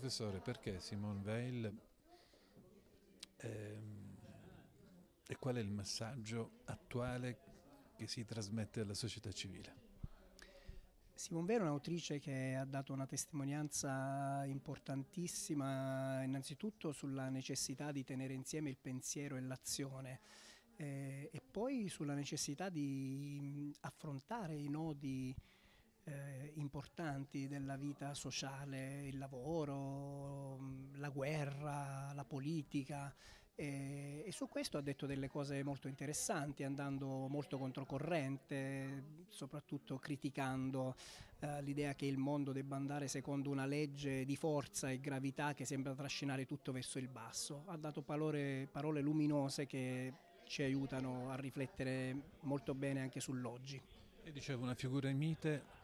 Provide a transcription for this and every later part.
Professore, perché Simone Weil ehm, e qual è il messaggio attuale che si trasmette alla società civile? Simone Weil è un'autrice che ha dato una testimonianza importantissima innanzitutto sulla necessità di tenere insieme il pensiero e l'azione eh, e poi sulla necessità di affrontare i nodi eh, importanti della vita sociale, il lavoro, la guerra, la politica e, eh, e, su questo ha detto delle cose molto interessanti, andando molto controcorrente, soprattutto criticando eh, l'idea che il mondo debba andare secondo una legge di forza e gravità che sembra trascinare tutto verso il basso. Ha dato parole, parole luminose che ci aiutano a riflettere molto bene anche sull'oggi. E dicevo una figura mite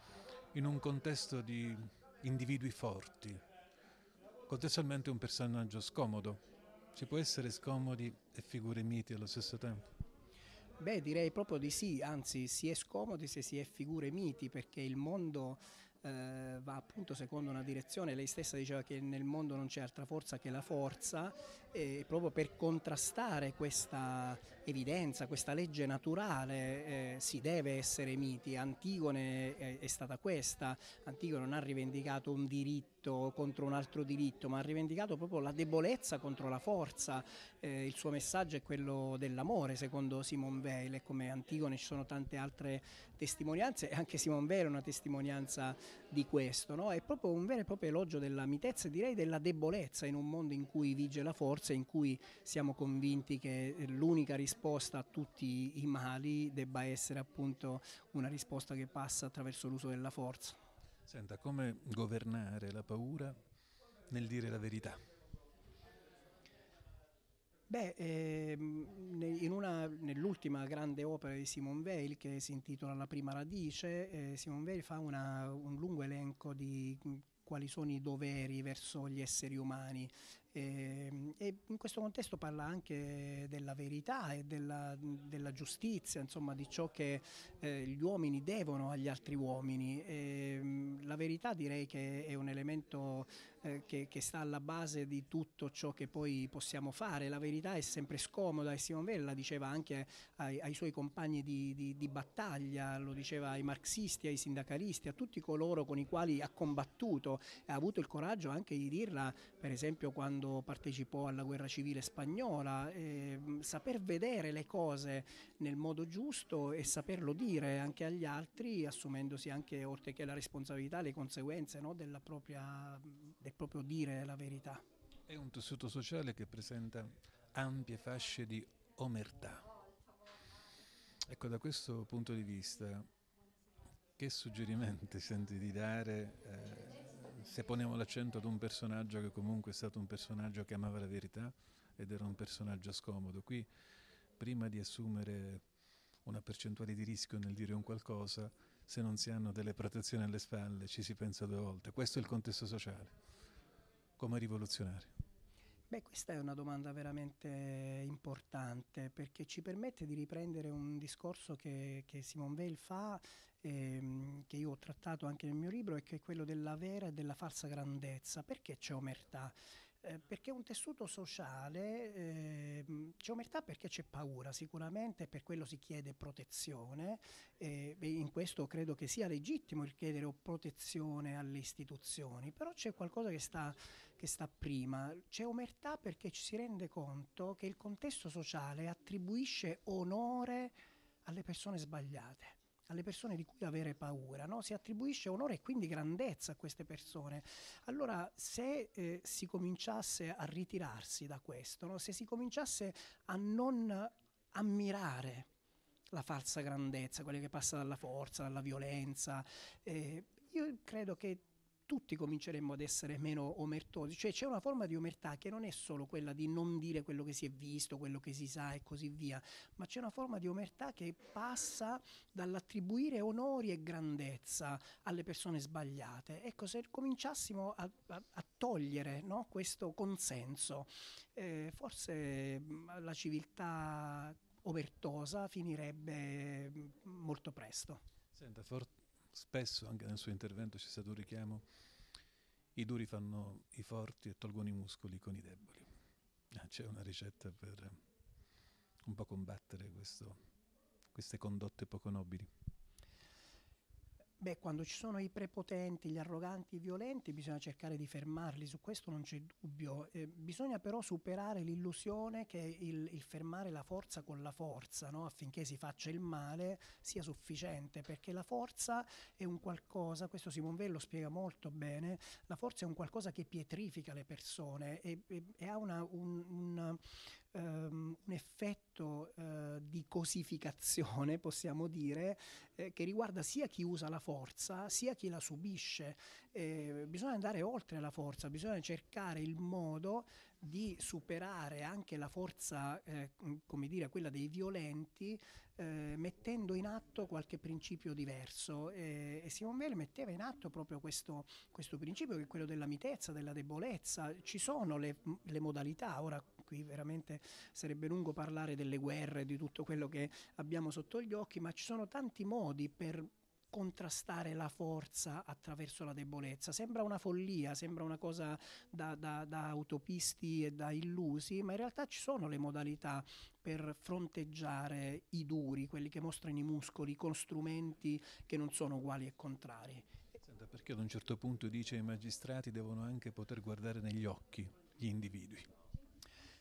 in un contesto di individui forti, contestualmente un personaggio scomodo. Si può essere scomodi e figure miti allo stesso tempo? Beh, direi proprio di sì, anzi si è scomodi se si è figure miti, perché il mondo eh, va appunto secondo una direzione, lei stessa diceva che nel mondo non c'è altra forza che la forza, e proprio per contrastare questa evidenza, questa legge naturale eh, si deve essere miti, Antigone è, è stata questa, Antigone non ha rivendicato un diritto delitto contro un altro diritto, ma ha rivendicato proprio la debolezza contro la forza. Eh, il suo messaggio è quello dell'amore, secondo Simone Veil, e come Antigone ci sono tante altre testimonianze, e anche Simone Veil è una testimonianza di questo. No? È proprio un vero e proprio elogio della mitezza e direi della debolezza in un mondo in cui vige la forza, in cui siamo convinti che l'unica risposta a tutti i mali debba essere appunto una risposta che passa attraverso l'uso della forza. Senta, come governare la paura nel dire la verità? Beh, ehm, nell'ultima grande opera di Simon Weil, che si intitola La prima radice, eh, Simon Weil fa una, un lungo elenco di mm, quali sono i doveri verso gli esseri umani e, ehm, e, in questo contesto parla anche della verità e della, della giustizia, insomma di ciò che eh, gli uomini devono agli altri uomini. E, ehm, la verità direi che è un elemento eh, che, che, sta alla base di tutto ciò che poi possiamo fare. La verità è sempre scomoda e Simon Weil la diceva anche ai, ai suoi compagni di, di, di battaglia, lo diceva ai marxisti, ai sindacalisti, a tutti coloro con i quali ha combattuto, ha avuto il coraggio anche di dirla per esempio quando quando partecipò alla guerra civile spagnola, e saper vedere le cose nel modo giusto e saperlo dire anche agli altri, assumendosi anche oltre che la responsabilità, le conseguenze no, propria, del proprio dire la verità. È un tessuto sociale che presenta ampie fasce di omertà. Ecco, da questo punto di vista, che suggerimenti senti di dare? Eh, se poniamo l'accento ad un personaggio che comunque è stato un personaggio che amava la verità ed era un personaggio scomodo, qui prima di assumere una percentuale di rischio nel dire un qualcosa, se non si hanno delle protezioni alle spalle ci si pensa due volte. Questo è il contesto sociale. Come rivoluzionare? Beh, questa è una domanda veramente importante perché ci permette di riprendere un discorso che, che Simone Veil fa ehm, che io ho trattato anche nel mio libro e che è quello della vera e della falsa grandezza. Perché c'è omertà? Eh, perché un tessuto sociale eh, c'è omertà perché c'è paura sicuramente per quello si chiede protezione eh, e in questo credo che sia legittimo il chiedere protezione alle istituzioni però c'è qualcosa che sta, che sta prima c'è omertà perché ci si rende conto che il contesto sociale attribuisce onore alle persone sbagliate alle persone di cui avere paura, no? si attribuisce onore e quindi grandezza a queste persone. Allora se eh, si cominciasse a ritirarsi da questo, no? se si cominciasse a non ammirare la falsa grandezza, quella che passa dalla forza, dalla violenza, eh, io credo che tutti cominceremmo ad essere meno omertosi, cioè c'è una forma di omertà che non è solo quella di non dire quello che si è visto, quello che si sa e così via, ma c'è una forma di omertà che passa dall'attribuire onori e grandezza alle persone sbagliate. Ecco, se cominciassimo a, a, a togliere no, questo consenso, eh, forse mm, la civiltà omertosa finirebbe mm, molto presto. Senta, for- spesso anche nel suo intervento c'è stato un richiamo, i duri fanno i forti e tolgono i muscoli con i deboli. Ah, c'è una ricetta per un po' combattere questo, queste condotte poco nobili. Beh, quando ci sono i prepotenti, gli arroganti, i violenti, bisogna cercare di fermarli, su questo non c'è dubbio. Eh, bisogna però superare l'illusione che il, il, fermare la forza con la forza, no? affinché si faccia il male, sia sufficiente, perché la forza è un qualcosa, questo Simon lo spiega molto bene, la forza è un qualcosa che pietrifica le persone e, e, e ha una, un, un, um, un, effetto uh, di cosificazione, possiamo dire, eh, che riguarda sia chi usa la forza, forza sia chi la subisce. Eh, bisogna andare oltre la forza, bisogna cercare il modo di superare anche la forza, eh, come dire, quella dei violenti, eh, mettendo in atto qualche principio diverso. Eh, e Simon Weil metteva in atto proprio questo, questo, principio, che è quello della mitezza, della debolezza. Ci sono le, le modalità, ora qui veramente sarebbe lungo parlare delle guerre, di tutto quello che abbiamo sotto gli occhi, ma ci sono tanti modi per contrastare la forza attraverso la debolezza. Sembra una follia, sembra una cosa da, da, da autopisti e da illusi, ma in realtà ci sono le modalità per fronteggiare i duri, quelli che mostrano i muscoli, con strumenti che non sono uguali e contrari. Senta, perché ad un certo punto dice i magistrati devono anche poter guardare negli occhi gli individui.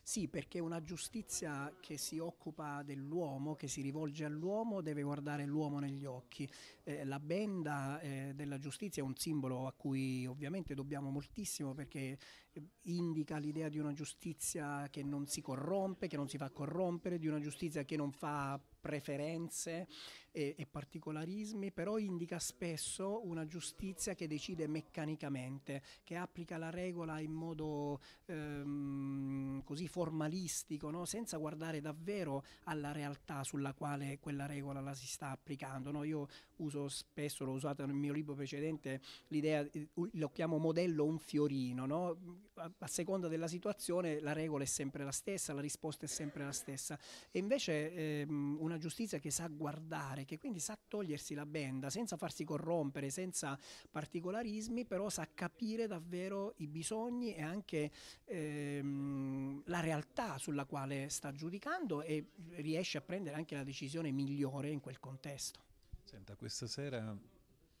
Sì, perché una giustizia che si occupa dell'uomo, che si rivolge all'uomo, deve guardare l'uomo negli occhi. Eh, la benda eh, della giustizia è un simbolo a cui ovviamente dobbiamo moltissimo perché eh, indica l'idea di una giustizia che non si corrompe, che non si fa corrompere, di una giustizia che non fa preferenze e, e, particolarismi, però indica spesso una giustizia che decide meccanicamente, che applica la regola in modo ehm, così formalistico, no? senza guardare davvero alla realtà sulla quale quella regola la si sta applicando. No? Io uso spesso, l'ho usata nel mio libro precedente, l'idea, lo chiamo modello un fiorino, no? a, a seconda della situazione la regola è sempre la stessa, la risposta è sempre la stessa. E invece ehm, una giustizia che sa guardare, che quindi sa togliersi la benda senza farsi corrompere, senza particolarismi, però sa capire davvero i bisogni e anche ehm, la realtà sulla quale sta giudicando e riesce a prendere anche la decisione migliore in quel contesto. Senta, questa sera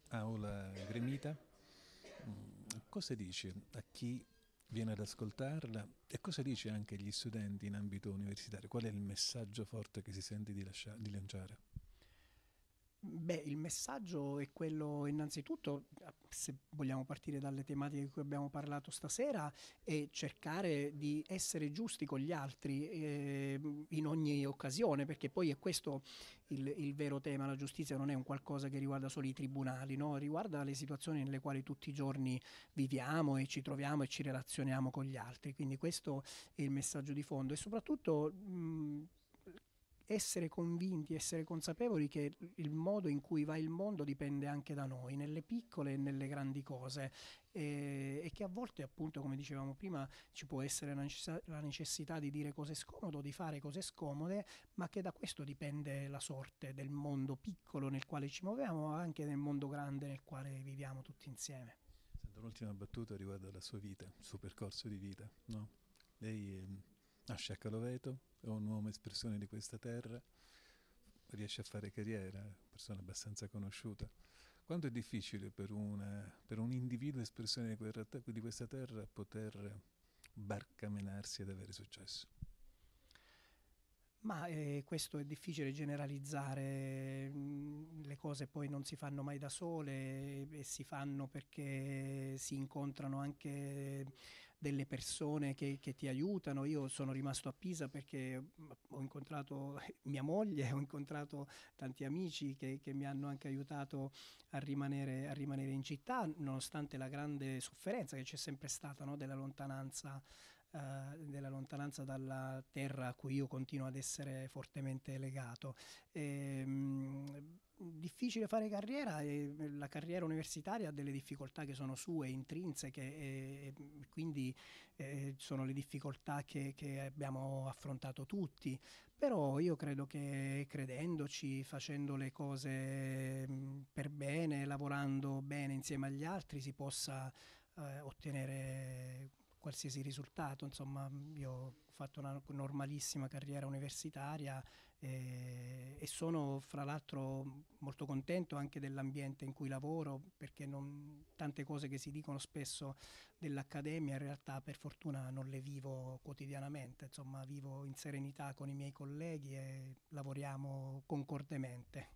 aula gremita, mm, cosa dice a chi viene ad ascoltarla e cosa dice anche agli studenti in ambito universitario? Qual è il messaggio forte che si sente di, lascia, di lanciare? Beh, il messaggio è quello innanzitutto, se vogliamo partire dalle tematiche di cui abbiamo parlato stasera, è cercare di essere giusti con gli altri eh, in ogni occasione, perché poi è questo il, il, vero tema, la giustizia non è un qualcosa che riguarda solo i tribunali, no? riguarda le situazioni nelle quali tutti i giorni viviamo e ci troviamo e ci relazioniamo con gli altri, quindi questo è il messaggio di fondo e soprattutto... Mh, essere convinti, essere consapevoli che il modo in cui va il mondo dipende anche da noi, nelle piccole e nelle grandi cose e, e che a volte appunto come dicevamo prima ci può essere la, necess- la necessità di dire cose scomode, di fare cose scomode, ma che da questo dipende la sorte del mondo piccolo nel quale ci muoviamo, ma anche del mondo grande nel quale viviamo tutti insieme. Sento un'ultima battuta riguardo alla sua vita, il suo percorso di vita. No? Lei ehm, nasce ah, a Caloveto, è un uomo espressione di questa terra, riesce a fare carriera, persona abbastanza conosciuta. Quanto è difficile per, una, per un individuo espressione di questa terra poter barcamenarsi ad avere successo? Ma eh, questo è difficile generalizzare, mm, le cose poi non si fanno mai da sole eh, e si fanno perché si incontrano anche delle persone che, che, ti aiutano. Io sono rimasto a Pisa perché mm, ho incontrato mia moglie, ho incontrato tanti amici che, che mi hanno anche aiutato a rimanere, a rimanere, in città, nonostante la grande sofferenza che c'è sempre stata no? della lontananza. Uh, della lontananza dalla terra a cui io continuo ad essere fortemente legato. E, ehm, mh, difficile fare carriera e eh, la carriera universitaria ha delle difficoltà che sono sue, intrinseche e, e quindi eh, sono le difficoltà che, che, abbiamo affrontato tutti, però io credo che credendoci, facendo le cose mm, per bene, lavorando bene insieme agli altri si possa eh, ottenere qualsiasi risultato, insomma io ho fatto una normalissima carriera universitaria. E, e sono fra l'altro molto contento anche dell'ambiente in cui lavoro perché non, tante cose che si dicono spesso dell'accademia in realtà per fortuna non le vivo quotidianamente, insomma vivo in serenità con i miei colleghi e lavoriamo concordemente.